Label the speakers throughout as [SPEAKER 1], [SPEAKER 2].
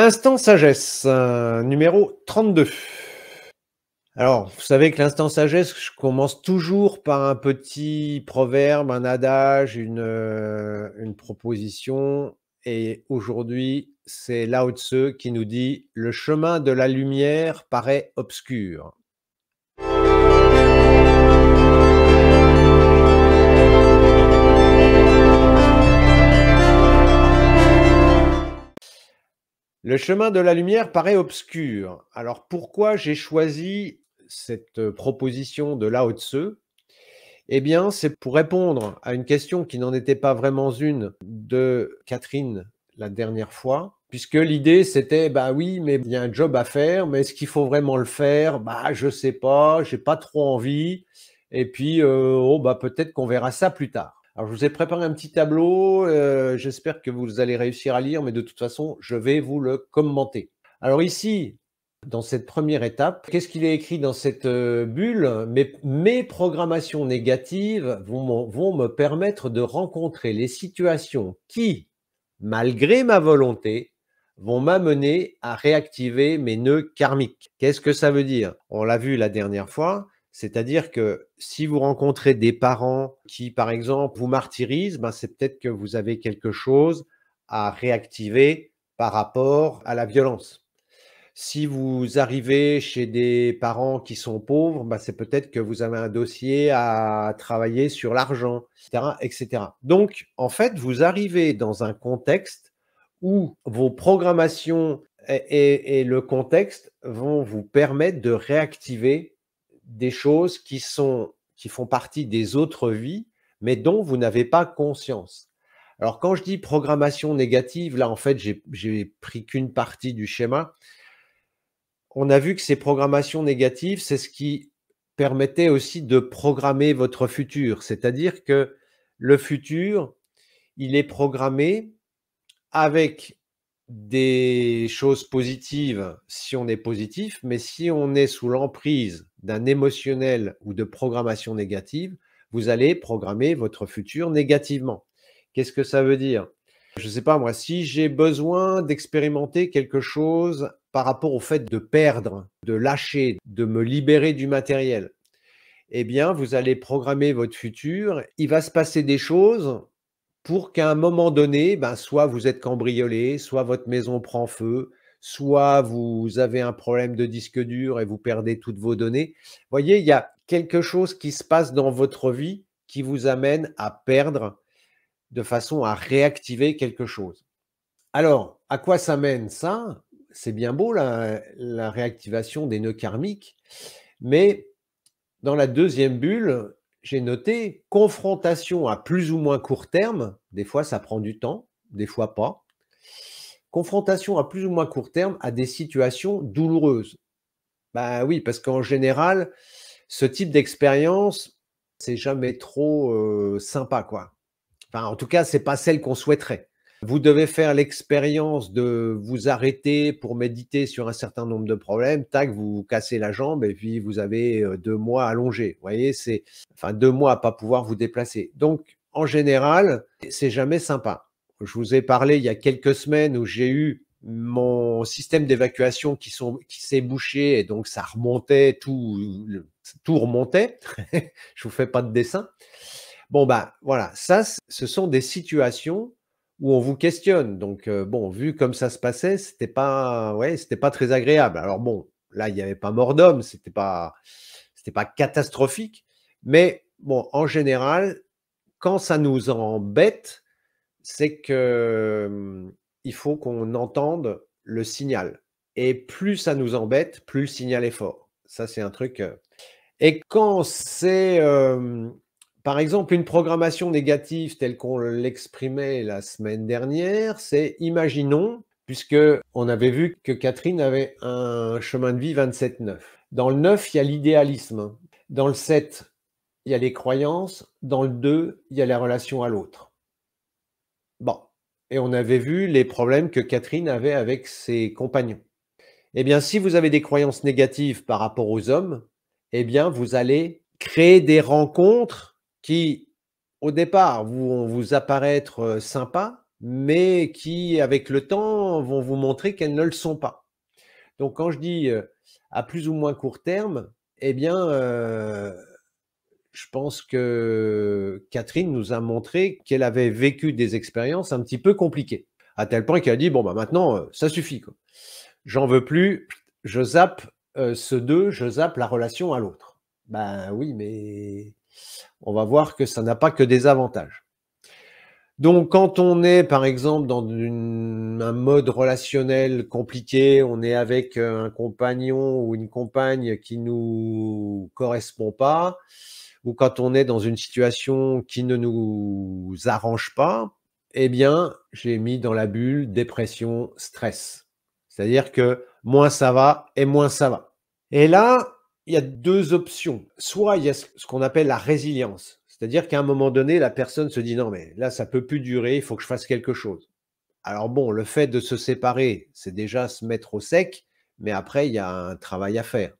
[SPEAKER 1] Instant sagesse, euh, numéro 32. Alors, vous savez que l'instant sagesse, je commence toujours par un petit proverbe, un adage, une, euh, une proposition. Et aujourd'hui, c'est Lao Tzu qui nous dit Le chemin de la lumière paraît obscur, Le chemin de la lumière paraît obscur. Alors pourquoi j'ai choisi cette euh, proposition de Lao Tse Eh bien, c'est pour répondre à une question qui n'en était pas vraiment une de Catherine la dernière fois, puisque l'idée c'était bah oui, mais il y a un job à faire, mais est-ce qu'il faut vraiment le faire Bah je sais pas, j'ai pas trop envie. Et puis euh, oh bah peut-être qu'on verra ça plus tard. Alors, je vous ai préparé un petit tableau. Euh, j'espère que vous allez réussir à lire, mais de toute façon, je vais vous le commenter. Alors ici, dans cette première étape, qu'est-ce qu'il est écrit dans cette euh, bulle mes, programmations négatives vont me permettre de rencontrer les situations qui, malgré ma volonté, vont m'amener à réactiver mes nœuds karmiques. Qu'est-ce que ça veut dire On l'a vu la dernière fois, c'est-à-dire que si vous rencontrez des parents qui, par exemple, vous martyrisent, ben, c'est peut-être que vous avez quelque chose à réactiver par rapport à la violence. Si vous arrivez chez des parents qui sont pauvres, ben, c'est peut-être que vous avez un dossier à travailler sur l'argent, etc., Donc, en fait, vous arrivez dans un contexte où vos programmations et le contexte vont vous permettre de réactiver des choses qui, sont, qui font partie des autres vies, mais dont vous n'avez pas conscience. Alors quand je dis programmation négative, là en fait j'ai pris qu'une partie du schéma. On a vu que ces programmations négatives, c'est ce qui permettait aussi de programmer votre futur. C'est-à-dire que le futur, il est programmé avec des choses positives si on est positif, mais si on est sous l'emprise d'un émotionnel ou de programmation négative, vous allez programmer votre futur négativement. Qu'est-ce que ça veut dire Je ne sais pas moi, si j'ai besoin d'expérimenter quelque chose par rapport au fait de perdre, de lâcher, de me libérer du matériel, eh bien, vous allez programmer votre futur. Il va se passer des choses pour qu'à un moment donné, ben, soit vous êtes cambriolé, soit votre maison prend feu, soit vous avez un problème de disque dur et vous perdez toutes vos données. Vous voyez, il y a quelque chose qui se passe dans votre vie qui vous amène à perdre de façon à réactiver quelque chose. Alors, à quoi ça mène ça C'est bien beau la, la réactivation des nœuds karmiques, mais dans la deuxième bulle, j'ai noté confrontation à plus ou moins court terme, des fois ça prend du temps, des fois pas. Confrontation à plus ou moins court terme à des situations douloureuses. Bah oui, parce qu'en général, ce type d'expérience, c'est jamais trop sympa, quoi. Enfin, en tout cas, c'est pas celle qu'on souhaiterait. Vous devez faire l'expérience de vous arrêter pour méditer sur un certain nombre de problèmes. Tac, vous, vous cassez la jambe et puis vous avez euh, deux mois allongés. Vous voyez, c'est enfin deux mois à pas pouvoir vous déplacer. Donc, en général, c'est jamais sympa. Je vous ai parlé il y a quelques semaines où j'ai eu mon système d'évacuation qui, qui s'est bouché et donc ça remontait, tout, tout remontait. je vous fais pas de dessin. Bon, bah voilà, ça, ce sont des situations où on vous questionne. Donc, euh, bon, vu comme ça se passait, c'était pas, ouais, c'était pas très agréable. Alors, bon, là, il n'y avait pas mort d'homme, c'était pas, c'était pas catastrophique. Mais bon, en général, quand ça nous embête, c'est que hmm, il faut qu'on entende le signal. Et plus ça nous embête, plus le signal est fort. Ça, c'est un truc. Euh, et quand c'est euh, par exemple, une programmation négative telle qu'on l'exprimait la semaine dernière, c'est imaginons, puisque on avait vu que Catherine avait un chemin de vie 27-9. Dans le 9, il y a l'idéalisme. Dans le 7, il y a les croyances. Dans le 2, il y a la relation à l'autre. Bon. Et on avait vu les problèmes que Catherine avait avec ses compagnons. Eh bien, si vous avez des croyances négatives par rapport aux hommes, eh bien, vous allez créer des rencontres qui, au départ, vont vous apparaître sympas, mais qui, avec le temps, vont vous montrer qu'elles ne le sont pas. Donc, quand je dis à plus ou moins court terme, eh bien, je pense que Catherine nous a montré qu'elle avait vécu des expériences un petit peu compliquées, à tel point qu'elle a dit, bon, bah maintenant, ça suffit. J'en veux plus, je zappe ce deux, je zappe la relation à l'autre. Ben oui, mais on va voir que ça n'a pas que des avantages. Donc, quand on est, par exemple, dans un mode relationnel compliqué, on est avec euh, un compagnon ou une compagne qui nous correspond pas, ou quand on est dans une situation qui ne nous arrange pas, eh bien, j'ai mis dans la bulle dépression, stress. C'est-à-dire que moins ça va et moins ça va. Et là, il y a deux options. Soit il y a ce qu'on appelle la résilience, c'est-à-dire qu'à un moment donné, la personne se dit non, mais là, ça peut plus durer, il faut que je fasse quelque chose. Alors bon, le fait de se séparer, c'est déjà se mettre au sec, mais après, il y a un travail à faire.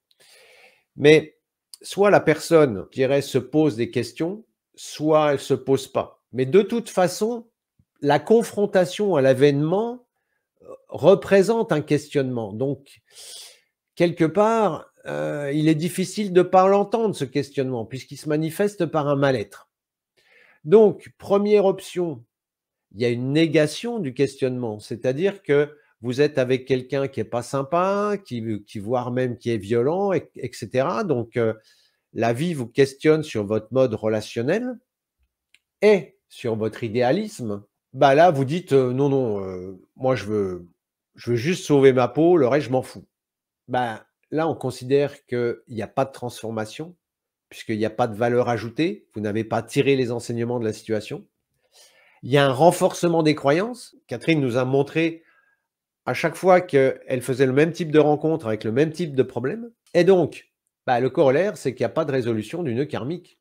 [SPEAKER 1] Mais soit la personne, je dirais, se pose des questions, soit elle se pose pas. Mais de toute façon, la confrontation à l'avènement euh, représente un questionnement. Donc, quelque part, euh, il est difficile de pas l'entendre, ce questionnement, puisqu'il se manifeste par un mal-être. Donc, première option, il y a une négation du questionnement, c'est-à-dire que vous êtes avec quelqu'un qui n'est pas sympa, qui, voire même qui est violent, etc. Donc, euh, la vie vous questionne sur votre mode relationnel et sur votre idéalisme. Bah là, vous dites euh, non, non, moi je veux, je veux juste sauver ma peau, le reste je m'en fous. Bah, là, on considère qu'il n'y a pas de transformation, puisqu'il n'y a pas de valeur ajoutée, vous n'avez pas tiré les enseignements de la situation. Il y a un renforcement des croyances. Catherine nous a montré à chaque fois qu'elle faisait le même type de rencontre avec le même type de problème. Et donc, bah, le corollaire, c'est qu'il n'y a pas de résolution du nœud karmique.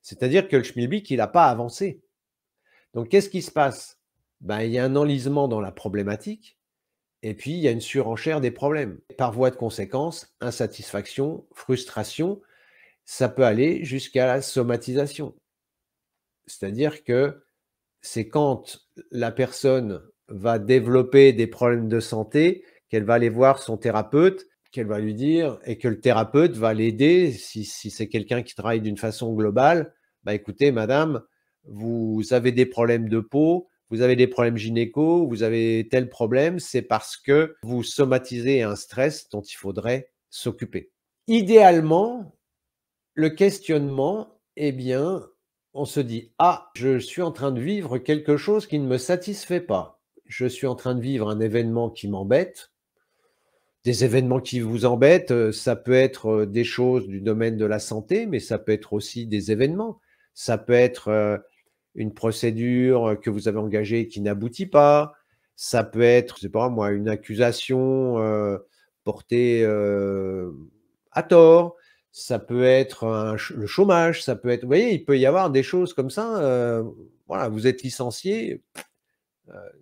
[SPEAKER 1] C'est-à-dire que le schmilbic, il n'a pas avancé. Donc, qu'est-ce qui se passe bah, Il y a un enlisement dans la problématique. Et puis, il y a une surenchère des problèmes. Par voie de conséquence, insatisfaction, frustration, ça peut aller jusqu'à la somatisation. C'est-à-dire que c'est quand la personne va développer des problèmes de santé qu'elle va aller voir son thérapeute, qu'elle va lui dire, et que le thérapeute va l'aider, si, c'est quelqu'un qui travaille d'une façon globale, bah écoutez, madame, vous avez des problèmes de peau, vous avez des problèmes gynéco, vous avez tel problème, c'est parce que vous somatisez un stress dont il faudrait s'occuper. Idéalement, le questionnement, eh bien, on se dit ah, je suis en train de vivre quelque chose qui ne me satisfait pas. Je suis en train de vivre un événement qui m'embête. Des événements qui vous embêtent, euh, ça peut être euh, des choses du domaine de la santé, mais ça peut être aussi des événements. Ça peut être euh, une procédure euh, que vous avez engagée qui n'aboutit pas. Ça peut être, je sais pas moi, une accusation euh, portée euh, à tort. Ça peut être le chômage. Ça peut être, vous voyez, il peut y avoir des choses comme ça. voilà, vous êtes licencié.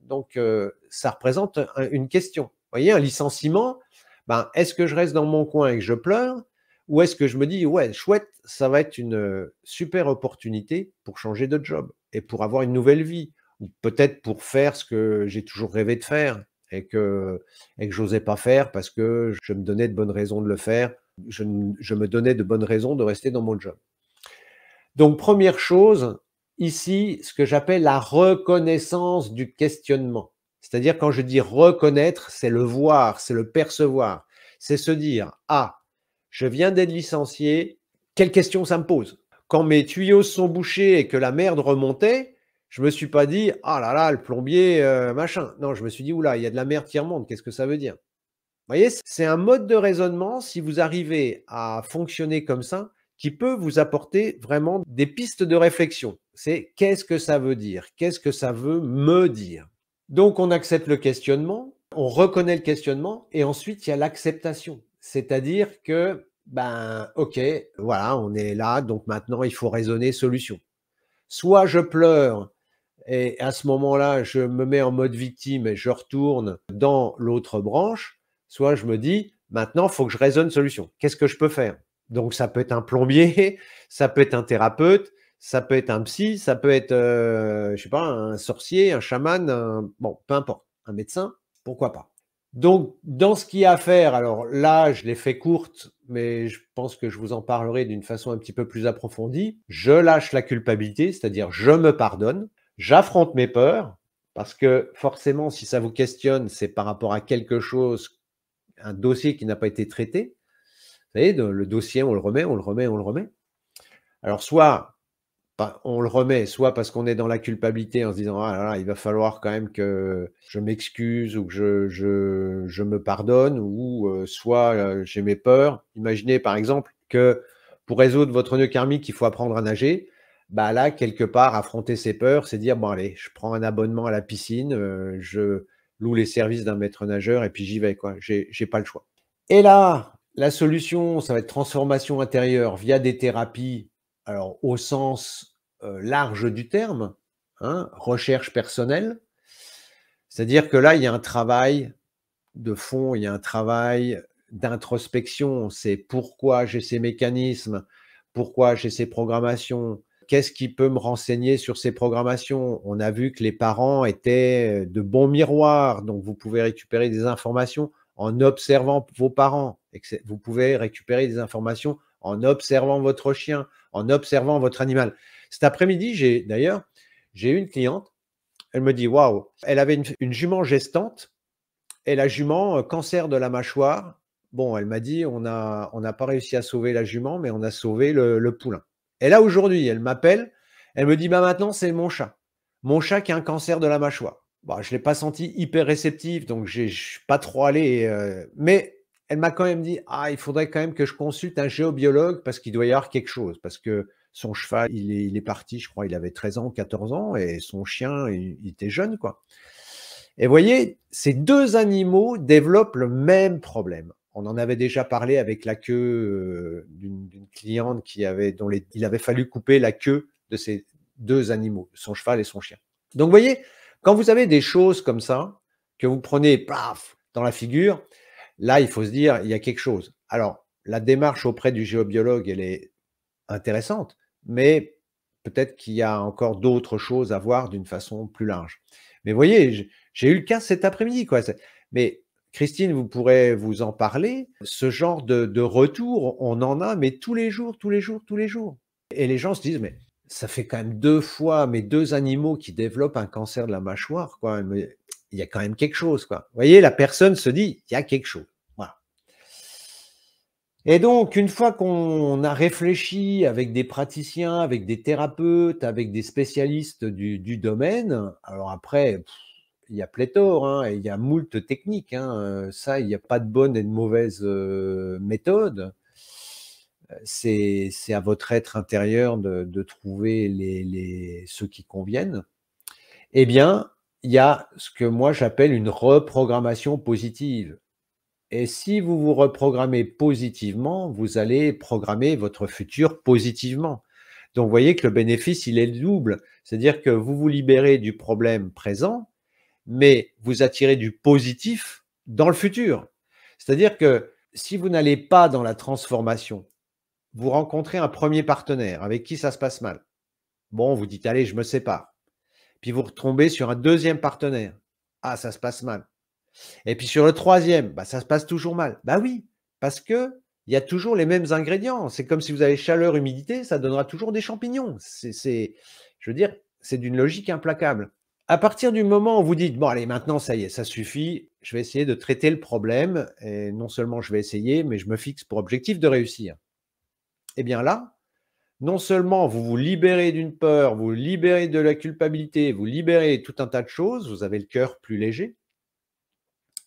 [SPEAKER 1] donc, ça représente une question. Vous voyez, un licenciement, ben, est-ce que je reste dans mon coin et que je pleure ou est-ce que je me dis, ouais, chouette, ça va être une super opportunité pour changer de job et pour avoir une nouvelle vie, ou peut-être pour faire ce que j'ai toujours rêvé de faire et que et que j'osais pas faire parce que je me donnais de bonnes raisons de le faire, je, je me donnais de bonnes raisons de rester dans mon job. Donc première chose, ici, ce que j'appelle la reconnaissance du questionnement. C'est-à-dire quand je dis reconnaître, c'est le voir, c'est le percevoir, c'est se dire ah, je viens d'être licencié, quelles questions ça me pose quand mes tuyaux sont bouchés et que la merde remontait, je me suis pas dit ah là là le plombier euh, machin. Non, je me suis dit oula il y a de la merde qui remonte. Qu'est-ce que ça veut dire Vous voyez, c'est un mode de raisonnement si vous arrivez à fonctionner comme ça qui peut vous apporter vraiment des pistes de réflexion. C'est qu'est-ce que ça veut dire Qu'est-ce que ça veut me dire Donc on accepte le questionnement, on reconnaît le questionnement et ensuite il y a l'acceptation, c'est-à-dire que ben ok, voilà, on est là, donc maintenant il faut raisonner solution. Soit je pleure et à ce moment-là, je me mets en mode victime et je retourne dans l'autre branche, soit je me dis, maintenant, il faut que je raisonne solution. Qu'est-ce que je peux faire Donc ça peut être un plombier, ça peut être un thérapeute, ça peut être un psy, ça peut être, je euh, je sais pas, un sorcier, un chaman, bon, peu importe, un médecin, pourquoi pas. Donc, dans ce qui y a à faire, alors là, je l'ai fait courte, mais je pense que je vous en parlerai d'une façon un petit peu plus approfondie. Je lâche la culpabilité, c'est-à-dire je me pardonne, j'affronte mes peurs, parce que forcément, si ça vous questionne, c'est par rapport à quelque chose, un dossier qui n'a pas été traité. Vous voyez, le dossier, on le remet, on le remet, on le remet. Alors, soit on le remet, soit parce qu'on est dans la culpabilité en se disant ah il va falloir quand même que je m'excuse ou que je, me pardonne, ou euh, soit euh, j'ai mes peurs. Imaginez par exemple que pour résoudre votre nœud karmique, il faut apprendre à nager. Bah là, quelque part, affronter ses peurs, c'est dire bon allez, je prends un abonnement à la piscine, euh, je loue les services d'un maître nageur et puis j'y vais quoi. J'ai pas le choix. Et là, la solution, ça va être transformation intérieure via des thérapies. Alors au sens euh, large du terme, hein, recherche personnelle. C'est-à-dire que là, il y a un travail de fond, il y a un travail d'introspection, c'est pourquoi j'ai ces mécanismes, pourquoi j'ai ces programmations, qu'est-ce qui peut me renseigner sur ces programmations. On a vu que les parents étaient de bons miroirs, donc vous pouvez récupérer des informations en observant vos parents, vous pouvez récupérer des informations en observant votre chien, en observant votre animal. Cet après-midi, j'ai d'ailleurs, j'ai une cliente, elle me dit Waouh, elle avait une, jument gestante et la jument, euh, cancer de la mâchoire. Bon, elle m'a dit On n'a on pas réussi à sauver la jument, mais on a sauvé le, poulain. Et là, aujourd'hui, elle m'appelle, elle me dit Bah maintenant, c'est mon chat. Mon chat qui a un cancer de la mâchoire. Bon, bah, je ne l'ai pas senti hyper réceptif, donc je suis pas trop allé. Euh, mais elle m'a quand même dit Ah, il faudrait quand même que je consulte un géobiologue parce qu'il doit y avoir quelque chose. Parce que son cheval, il est, parti, je crois, il avait 13 ans, 14 ans, et son chien, il, était jeune, quoi. Et vous voyez, ces deux animaux développent le même problème. On en avait déjà parlé avec la queue euh, d'une cliente qui avait, dont il avait fallu couper la queue de ces deux animaux, son cheval et son chien. Donc vous voyez, quand vous avez des choses comme ça, que vous prenez paf dans la figure, là, il faut se dire, il y a quelque chose. Alors, la démarche auprès du géobiologue, elle est intéressante, mais peut-être qu'il y a encore d'autres choses à voir d'une façon plus large. Mais voyez, j'ai eu le cas cet après-midi, quoi. Mais Christine, vous pourrez vous en parler. Ce genre de, retour, on en a, mais tous les jours, tous les jours, tous les jours. Et les gens se disent, mais ça fait quand même deux fois mes deux animaux qui développent un cancer de la mâchoire, quoi. il y a quand même quelque chose, quoi. Vous voyez, la personne se dit, il y a quelque chose. Et donc, une fois qu'on a réfléchi avec des praticiens, avec des thérapeutes, avec des spécialistes du, domaine, alors après, il y a pléthore, hein, il y a moult techniques. Hein, ça, il n'y a pas de bonne et de mauvaise euh, méthode. Euh, c'est à votre être intérieur de, trouver les, ceux qui conviennent. Eh bien, il y a ce que moi j'appelle une reprogrammation positive. Et si vous vous reprogrammez positivement, vous allez programmer votre futur positivement. Donc vous voyez que le bénéfice, il est double. C'est-à-dire que vous vous libérez du problème présent, mais vous attirez du positif dans le futur. C'est-à-dire que si vous n'allez pas dans la transformation, vous rencontrez un premier partenaire avec qui ça se passe mal. Bon, vous dites, allez, je me sépare. Puis vous retombez sur un deuxième partenaire. Ah, ça se passe mal. Et puis sur le troisième, bah, ça se passe toujours mal. Bah oui, parce que il y a toujours les mêmes ingrédients. C'est comme si vous avez chaleur, humidité, ça donnera toujours des champignons. C'est, je veux dire, c'est d'une logique implacable. À partir du moment où vous dites, bon, allez, maintenant, ça y est, ça suffit, je vais essayer de traiter le problème, et non seulement je vais essayer, mais je me fixe pour objectif de réussir. Eh bien là, non seulement vous vous libérez d'une peur, vous libérez de la culpabilité, vous libérez tout un tas de choses, vous avez le cœur plus léger,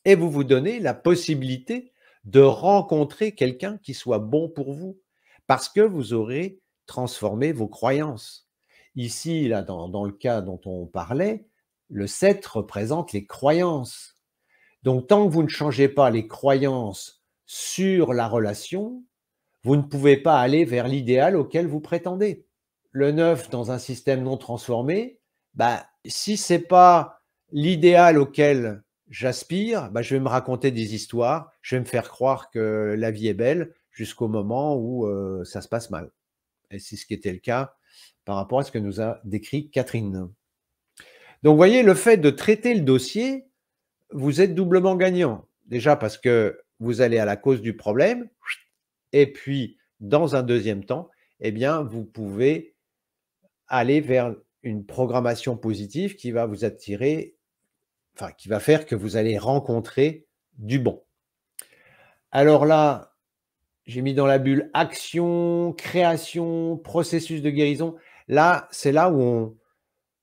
[SPEAKER 1] et vous vous donnez la possibilité de rencontrer quelqu'un qui soit bon pour vous, parce que vous aurez transformé vos croyances. Ici, là, dans, le cas dont on parlait, le 7 représente les croyances. Donc, tant que vous ne changez pas les croyances sur la relation, vous ne pouvez pas aller vers l'idéal auquel vous prétendez. Le 9 dans un système non transformé, bah, si c'est pas l'idéal auquel j'aspire, bah, je vais me raconter des histoires, je vais me faire croire que la vie est belle jusqu'au moment où ça se passe mal. Et c'est ce qui était le cas par rapport à ce que nous a décrit Catherine. Donc, vous voyez, le fait de traiter le dossier, vous êtes doublement gagnant. Déjà parce que vous allez à la cause du problème, et puis, dans un deuxième temps, eh bien, vous pouvez aller vers une programmation positive qui va vous attirer enfin, qui va faire que vous allez rencontrer du bon. Alors là, j'ai mis dans la bulle action, création, processus de guérison. Là, c'est là où on,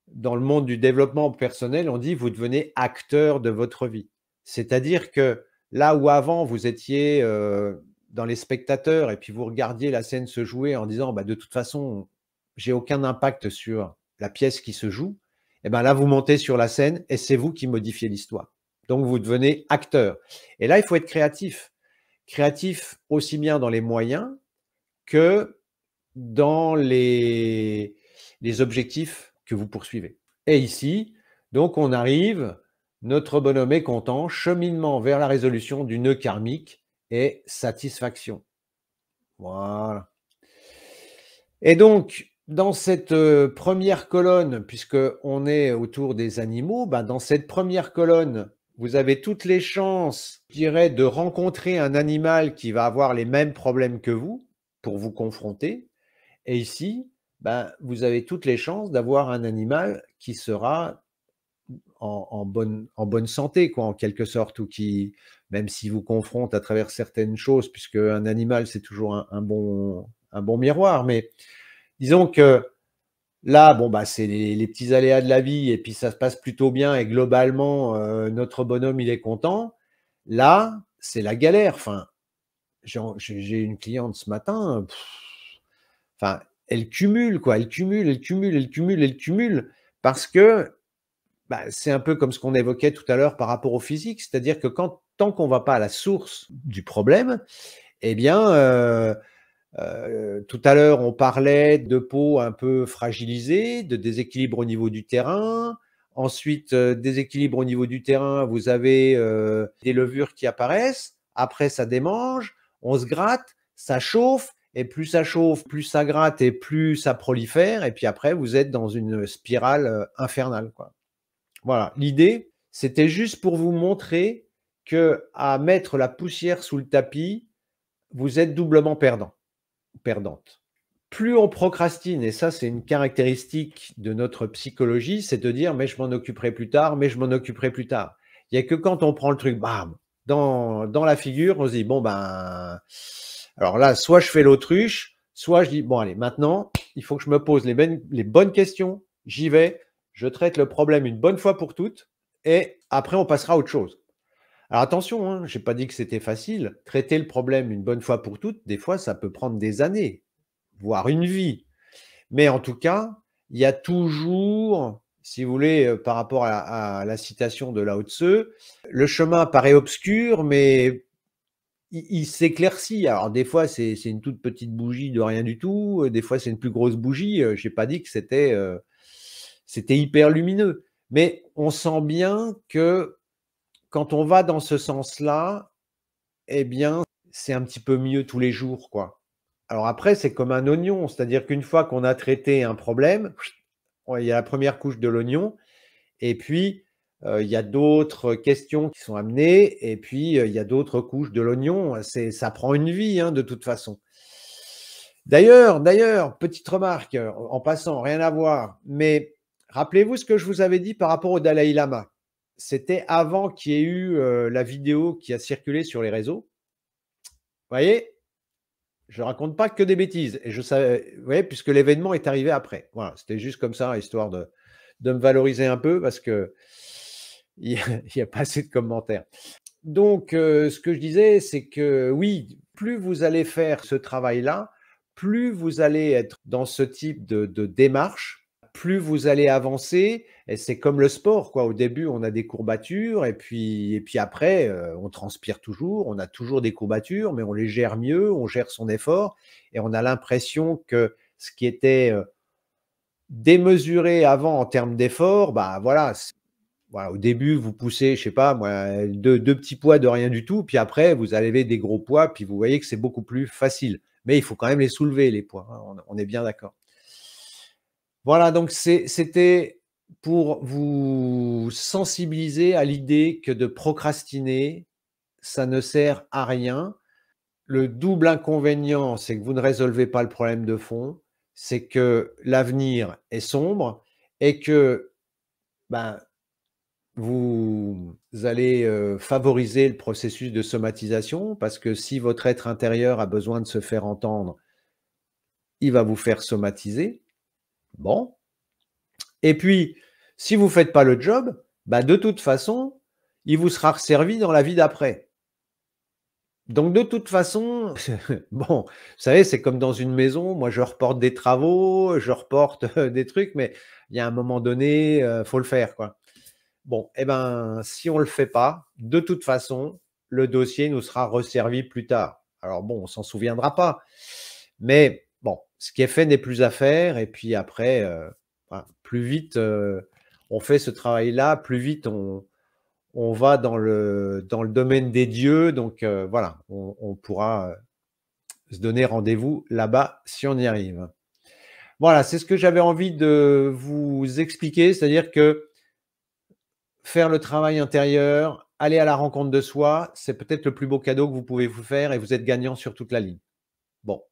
[SPEAKER 1] dans le monde du développement personnel, on dit vous devenez acteur de votre vie. C'est-à-dire que là où avant vous étiez euh, dans les spectateurs et puis vous regardiez la scène se jouer en disant bah, de toute façon, j'ai aucun impact sur la pièce qui se joue, et eh bien là, vous montez sur la scène et c'est vous qui modifiez l'histoire. Donc, vous devenez acteur. Et là, il faut être créatif. Créatif aussi bien dans les moyens que dans les, les objectifs que vous poursuivez. Et ici, donc, on arrive, notre bonhomme est content, cheminement vers la résolution du nœud karmique et satisfaction. Voilà. Et donc, dans cette euh, première colonne, puisqu'on est autour des animaux, bah, dans cette première colonne, vous avez toutes les chances, je dirais, de rencontrer un animal qui va avoir les mêmes problèmes que vous pour vous confronter. Et ici, ben vous avez toutes les chances d'avoir un animal qui sera en, bonne, en bonne santé, quoi, en quelque sorte, ou qui, même s'il vous confronte à travers certaines choses, puisque un animal, c'est toujours bon, un bon miroir, mais disons que là, bon, bah, c'est les, petits aléas de la vie et puis ça se passe plutôt bien et globalement, euh, notre bonhomme, il est content. Là, c'est la galère. Enfin, j'ai une cliente ce matin, enfin, elle cumule, quoi. Elle cumule, elle cumule, elle cumule, elle cumule parce que bah, c'est un peu comme ce qu'on évoquait tout à l'heure par rapport au physique, c'est-à-dire que tant qu'on ne va pas à la source du problème, eh bien, euh, euh, tout à l'heure, on parlait de peau un peu fragilisée, de déséquilibre au niveau du terrain. Ensuite, euh, déséquilibre au niveau du terrain, vous avez euh, des levures qui apparaissent. Après, ça démange, on se gratte, ça chauffe. Et plus ça chauffe, plus ça gratte et plus ça prolifère. Et puis après, vous êtes dans une spirale infernale. Quoi. Voilà, l'idée, c'était juste pour vous montrer que à mettre la poussière sous le tapis, vous êtes doublement perdant perdante. Plus on procrastine, et ça c'est une caractéristique de notre psychologie, c'est de dire mais je m'en occuperai plus tard, mais je m'en occuperai plus tard. Il n'y a que quand on prend le truc, bam, dans, dans la figure, on se dit bon ben, alors là, soit je fais l'autruche, soit je dis bon allez, maintenant, il faut que je me pose les, ben-, les bonnes questions, j'y vais, je traite le problème une bonne fois pour toutes, et après on passera à autre chose. Alors attention, hein, je n'ai pas dit que c'était facile. Traiter le problème une bonne fois pour toutes, des fois, ça peut prendre des années, voire une vie. Mais en tout cas, il y a toujours, si vous voulez, euh, par rapport à, la citation de Lao Tseu, le chemin paraît obscur, mais il, s'éclaircit. Alors des fois, c'est une toute petite bougie de rien du tout. Euh, des fois, c'est une plus grosse bougie. Euh, je n'ai pas dit que c'était hyper lumineux. Mais on sent bien que quand on va dans ce sens-là, eh bien, c'est un petit peu mieux tous les jours, quoi. Alors après, c'est comme un oignon, c'est-à-dire qu'une fois qu'on a traité un problème, il y a la première couche de l'oignon, et puis euh, il y a d'autres questions qui sont amenées, et puis euh, il y a d'autres couches de l'oignon. C'est, ça prend une vie, hein, de toute façon. D'ailleurs, d'ailleurs, petite remarque en passant, rien à voir, mais rappelez-vous ce que je vous avais dit par rapport au Dalai Lama c'était avant qu'il y ait eu la vidéo qui a circulé sur les réseaux. Vous voyez, je raconte pas que des bêtises. Et je vous voyez, puisque l'événement est arrivé après. Voilà, c'était juste comme ça, histoire de, me valoriser un peu parce que il n'y a, pas assez de commentaires. Donc, ce que je disais, c'est que oui, plus vous allez faire ce travail-là, plus vous allez être dans ce type de démarche, plus vous allez avancer, et c'est comme le sport, quoi. Au début, on a des courbatures, et puis, et puis après, euh, on transpire toujours, on a toujours des courbatures, mais on les gère mieux, on gère son effort, et on a l'impression que ce qui était euh, démesuré avant en termes d'effort, bah voilà, au début, vous poussez, je sais pas, moi, deux, petits poids de rien du tout, puis après, vous allez des gros poids, puis vous voyez que c'est beaucoup plus facile. Mais il faut quand même les soulever, les poids. Hein, on est bien d'accord. Voilà, donc c'était pour vous sensibiliser à l'idée que de procrastiner, ça ne sert à rien. Le double inconvénient, c'est que vous ne résolvez pas le problème de fond, c'est que l'avenir est sombre et que ben, vous allez euh, favoriser le processus de somatisation parce que si votre être intérieur a besoin de se faire entendre, il va vous faire somatiser. Bon. Et puis, si vous ne faites pas le job, bah, de toute façon, il vous sera resservi dans la vie d'après. Donc de toute façon, bon, vous savez, c'est comme dans une maison, moi je reporte des travaux, je reporte des trucs, mais il y a un moment donné, il euh, faut le faire. Quoi. Bon, eh ben, si on ne le fait pas, de toute façon, le dossier nous sera resservi plus tard. Alors bon, on s'en souviendra pas. Mais bon, ce qui est fait n'est plus à faire. Et puis après, euh, plus vite euh, on fait ce travail-là, plus vite on, va dans le, dans le domaine des dieux. Donc euh, voilà, on, on pourra se donner rendez-vous là-bas si on y arrive. Voilà, c'est ce que j'avais envie de vous expliquer, c'est-à-dire que faire le travail intérieur, aller à la rencontre de soi, c'est peut-être le plus beau cadeau que vous pouvez vous faire et vous êtes gagnant sur toute la ligne. Bon,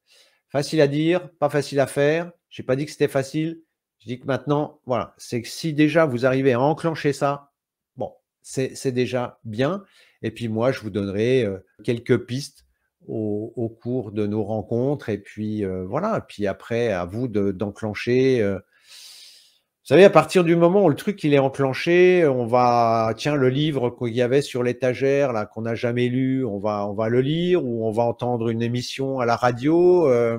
[SPEAKER 1] Facile à dire, pas facile à faire. Je n'ai pas dit que c'était facile. Je dis que maintenant, voilà, c'est que si déjà vous arrivez à enclencher ça, bon, c'est déjà bien. Et puis moi, je vous donnerai euh, quelques pistes au, cours de nos rencontres. Et puis euh, voilà, puis après, à vous d'enclencher euh, vous savez, à partir du moment où le truc il est enclenché, on va tiens le livre qu'il y avait sur l'étagère là qu'on n'a jamais lu, on va on va le lire ou on va entendre une émission à la radio. Euh,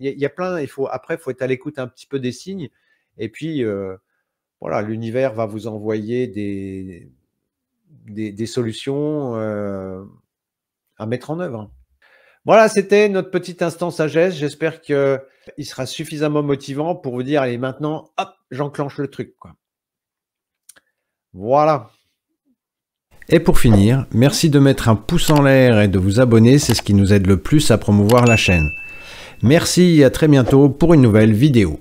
[SPEAKER 1] il y, a plein. Il faut après faut être à l'écoute un petit peu des signes et puis euh, voilà l'univers va vous envoyer des des, solutions euh, à mettre en œuvre. Voilà, c'était notre petite instant sagesse. J'espère qu'il sera suffisamment motivant pour vous dire, allez, maintenant, hop, j'enclenche le truc. Quoi. Voilà. Et pour finir, merci de mettre un pouce en l'air et de vous abonner, c'est ce qui nous aide le plus à promouvoir la chaîne. Merci et à très bientôt pour une nouvelle vidéo.